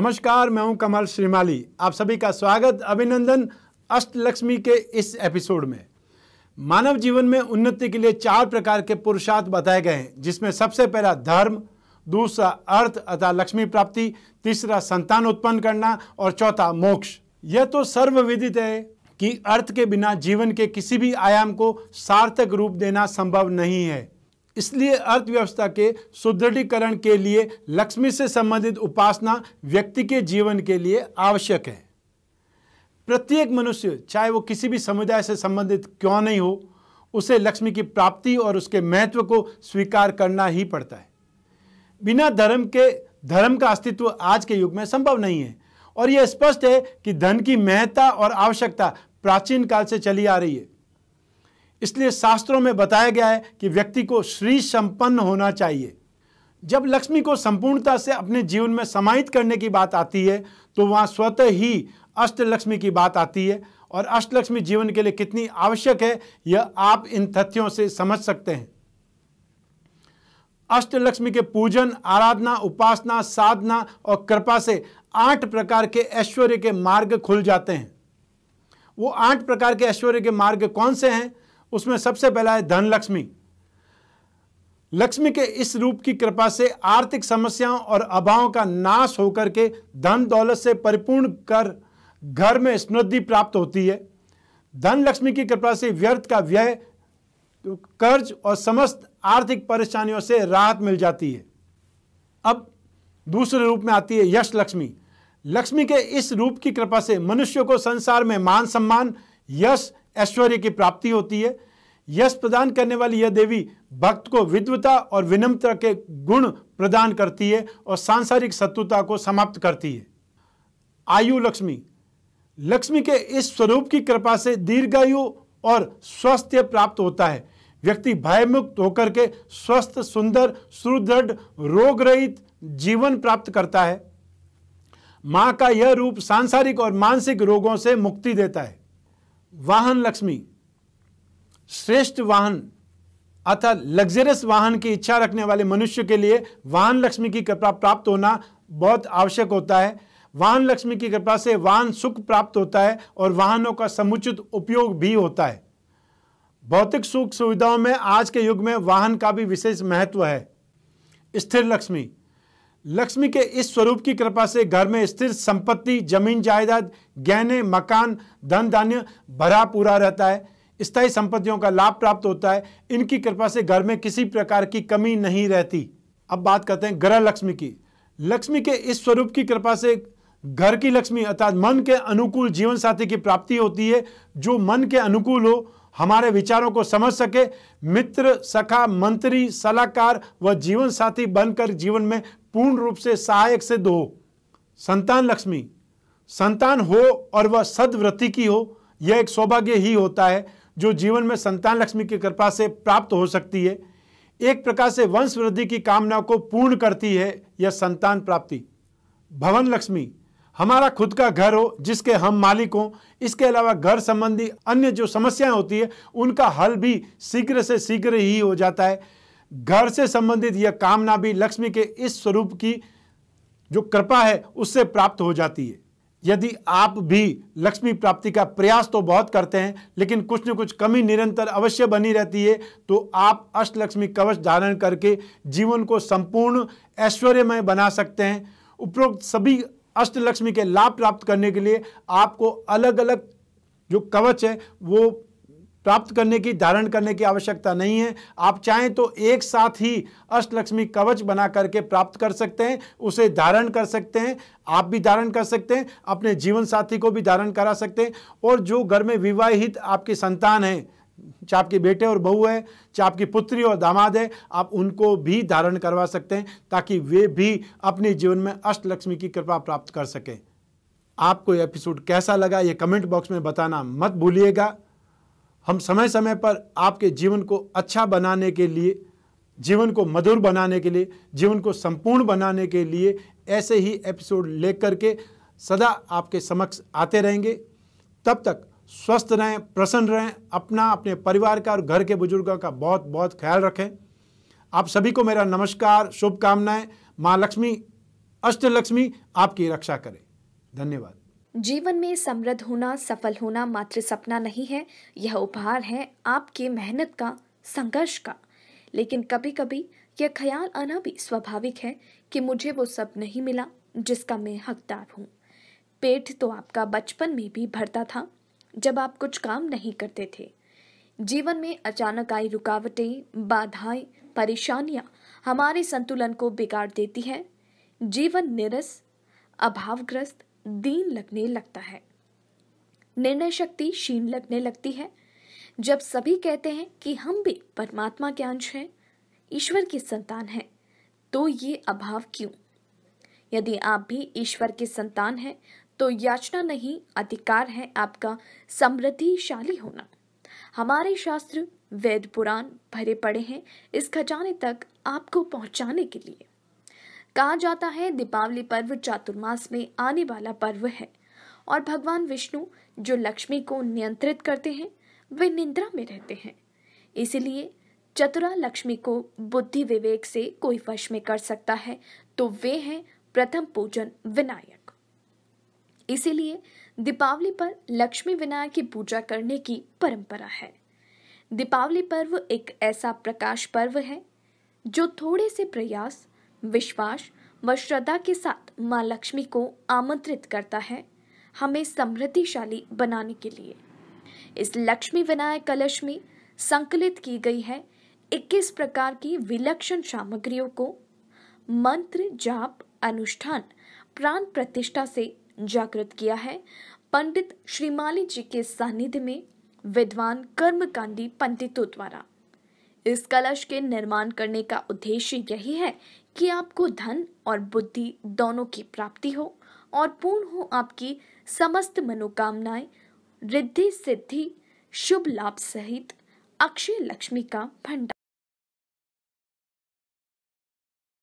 नमस्कार मैं हूं कमल श्रीमाली आप सभी का स्वागत अभिनंदन अष्टलक्ष्मी के इस एपिसोड में मानव जीवन में उन्नति के लिए चार प्रकार के पुरुषार्थ बताए गए हैं जिसमें सबसे पहला धर्म दूसरा अर्थ अथा लक्ष्मी प्राप्ति तीसरा संतान उत्पन्न करना और चौथा मोक्ष यह तो सर्वविदित है कि अर्थ के बिना जीवन के किसी भी आयाम को सार्थक रूप देना संभव नहीं है इसलिए अर्थव्यवस्था के सुदृढ़ीकरण के लिए लक्ष्मी से संबंधित उपासना व्यक्ति के जीवन के लिए आवश्यक है प्रत्येक मनुष्य चाहे वो किसी भी समुदाय से संबंधित क्यों नहीं हो उसे लक्ष्मी की प्राप्ति और उसके महत्व को स्वीकार करना ही पड़ता है बिना धर्म के धर्म का अस्तित्व आज के युग में संभव नहीं है और यह स्पष्ट है कि धन की महत्ता और आवश्यकता प्राचीन काल से चली आ रही है इसलिए शास्त्रों में बताया गया है कि व्यक्ति को श्री संपन्न होना चाहिए जब लक्ष्मी को संपूर्णता से अपने जीवन में समाहित करने की बात आती है तो वहाँ स्वतः ही अष्टलक्ष्मी की बात आती है और अष्टलक्ष्मी जीवन के लिए कितनी आवश्यक है यह आप इन तथ्यों से समझ सकते हैं अष्टलक्ष्मी के पूजन आराधना उपासना साधना और कृपा से आठ प्रकार के ऐश्वर्य के मार्ग खुल जाते हैं वो आठ प्रकार के ऐश्वर्य के मार्ग कौन से हैं उसमें सबसे पहला है धन लक्ष्मी लक्ष्मी के इस रूप की कृपा से आर्थिक समस्याओं और अभावों का नाश होकर के धन दौलत से परिपूर्ण कर घर में समृद्धि प्राप्त होती है धन लक्ष्मी की कृपा से व्यर्थ का व्यय कर्ज और समस्त आर्थिक परेशानियों से राहत मिल जाती है अब दूसरे रूप में आती है यश लक्ष्मी लक्ष्मी के इस रूप की कृपा से मनुष्य को संसार में मान सम्मान यश ऐश्वर्य की प्राप्ति होती है यश प्रदान करने वाली यह देवी भक्त को विद्वता और विनम्रता के गुण प्रदान करती है और सांसारिक शत्रुता को समाप्त करती है आयु लक्ष्मी लक्ष्मी के इस स्वरूप की कृपा से दीर्घायु और स्वास्थ्य प्राप्त होता है व्यक्ति भयमुक्त होकर के स्वस्थ सुंदर सुदृढ़ रोग रहित जीवन प्राप्त करता है मां का यह रूप सांसारिक और मानसिक रोगों से मुक्ति देता है वाहन लक्ष्मी श्रेष्ठ वाहन अर्थात लग्जरियस वाहन की इच्छा रखने वाले मनुष्य के लिए वाहन लक्ष्मी की कृपा प्राप्त होना बहुत आवश्यक होता है वाहन लक्ष्मी की कृपा से वाहन सुख प्राप्त होता है और वाहनों का समुचित उपयोग भी होता है भौतिक सुख सुविधाओं में आज के युग में वाहन का भी विशेष महत्व है स्थिर लक्ष्मी लक्ष्मी के इस स्वरूप की कृपा से घर में स्थिर संपत्ति जमीन जायदाद गहने मकान धन धान्य भरा पूरा रहता है स्थायी संपत्तियों का लाभ प्राप्त होता है इनकी कृपा से घर में किसी प्रकार की कमी नहीं रहती अब बात करते हैं ग्रह लक्ष्मी की लक्ष्मी के इस स्वरूप की कृपा से घर की लक्ष्मी अर्थात मन के अनुकूल जीवन साथी की प्राप्ति होती है जो मन के अनुकूल हो हमारे विचारों को समझ सके मित्र सखा मंत्री सलाहकार व जीवन साथी बनकर जीवन में पूर्ण रूप से सहायक सिद्ध हो संतान लक्ष्मी संतान हो और वह सदव्रति की हो यह एक सौभाग्य ही होता है जो जीवन में संतान लक्ष्मी की कृपा से प्राप्त हो सकती है एक प्रकार से वंश वृद्धि की कामना को पूर्ण करती है यह संतान प्राप्ति भवन लक्ष्मी हमारा खुद का घर हो जिसके हम मालिक हों इसके अलावा घर संबंधी अन्य जो समस्याएं होती है उनका हल भी शीघ्र से शीघ्र ही हो जाता है घर से संबंधित यह कामना भी लक्ष्मी के इस स्वरूप की जो कृपा है उससे प्राप्त हो जाती है यदि आप भी लक्ष्मी प्राप्ति का प्रयास तो बहुत करते हैं लेकिन कुछ न कुछ कमी निरंतर अवश्य बनी रहती है तो आप अष्टलक्ष्मी कवच धारण करके जीवन को संपूर्ण ऐश्वर्यमय बना सकते हैं उपरोक्त सभी अष्टलक्ष्मी के लाभ प्राप्त करने के लिए आपको अलग अलग जो कवच है वो प्राप्त करने की धारण करने की आवश्यकता नहीं है आप चाहें तो एक साथ ही अष्टलक्ष्मी कवच बना करके प्राप्त कर सकते हैं उसे धारण कर सकते हैं आप भी धारण कर सकते हैं अपने जीवन साथी को भी धारण करा सकते हैं और जो घर में विवाहित आपके संतान हैं चाहे आपके बेटे और बहू है चाहे आपकी पुत्री और दामाद है आप उनको भी धारण करवा सकते हैं ताकि वे भी अपने जीवन में अष्टलक्ष्मी की कृपा प्राप्त कर सकें आपको यह एपिसोड कैसा लगा ये कमेंट बॉक्स में बताना मत भूलिएगा हम समय समय पर आपके जीवन को अच्छा बनाने के लिए जीवन को मधुर बनाने के लिए जीवन को संपूर्ण बनाने के लिए ऐसे ही एपिसोड लेकर के सदा आपके समक्ष आते रहेंगे तब तक स्वस्थ रहें प्रसन्न रहें अपना अपने परिवार का और घर के बुजुर्गों का बहुत बहुत ख्याल रखें आप सभी को मेरा नमस्कार शुभकामनाएं माँ लक्ष्मी अष्टलक्ष्मी आपकी रक्षा करें धन्यवाद जीवन में समृद्ध होना सफल होना मात्र सपना नहीं है यह उपहार है आपके मेहनत का संघर्ष का लेकिन कभी कभी यह ख्याल आना भी स्वाभाविक है कि मुझे वो सब नहीं मिला जिसका मैं हकदार हूँ पेट तो आपका बचपन में भी भरता था जब आप कुछ काम नहीं करते थे जीवन में अचानक आई रुकावटें बाधाएं परेशानियां हमारे संतुलन को बिगाड़ देती हैं जीवन निरस अभावग्रस्त दीन लगने लगता है निर्णय शक्ति क्षीण लगने लगती है जब सभी कहते हैं कि हम भी परमात्मा के अंश हैं ईश्वर की संतान हैं तो ये अभाव क्यों यदि आप भी ईश्वर के संतान हैं तो याचना नहीं अधिकार है आपका समृद्धिशाली होना हमारे शास्त्र वेद पुराण भरे पड़े हैं इस खजाने तक आपको पहुंचाने के लिए कहा जाता है दीपावली पर्व चातुर्मास में आने वाला पर्व है और भगवान विष्णु जो लक्ष्मी को नियंत्रित करते हैं वे निंद्रा में रहते हैं इसलिए चतुरा लक्ष्मी को बुद्धि विवेक से कोई वश में कर सकता है तो वे हैं प्रथम पूजन विनायक इसीलिए दीपावली पर लक्ष्मी विनायक की पूजा करने की परंपरा है दीपावली पर्व एक ऐसा प्रकाश पर्व है जो थोड़े से प्रयास विश्वास व श्रद्धा के साथ माँ लक्ष्मी को आमंत्रित करता है हमें समृद्धिशाली बनाने के लिए इस लक्ष्मी विनायक कलश में संकलित की गई है 21 प्रकार की विलक्षण सामग्रियों को मंत्र जाप अनुष्ठान प्राण प्रतिष्ठा से जागृत किया है पंडित श्रीमाली जी के सानिध्य में विद्वान कर्मकांडी पंडितों द्वारा इस कलश के निर्माण करने का उद्देश्य यही है कि आपको धन और बुद्धि दोनों की प्राप्ति हो और पूर्ण हो आपकी समस्त मनोकामनाएं रिद्धि सिद्धि शुभ लाभ सहित अक्षय लक्ष्मी का भंडार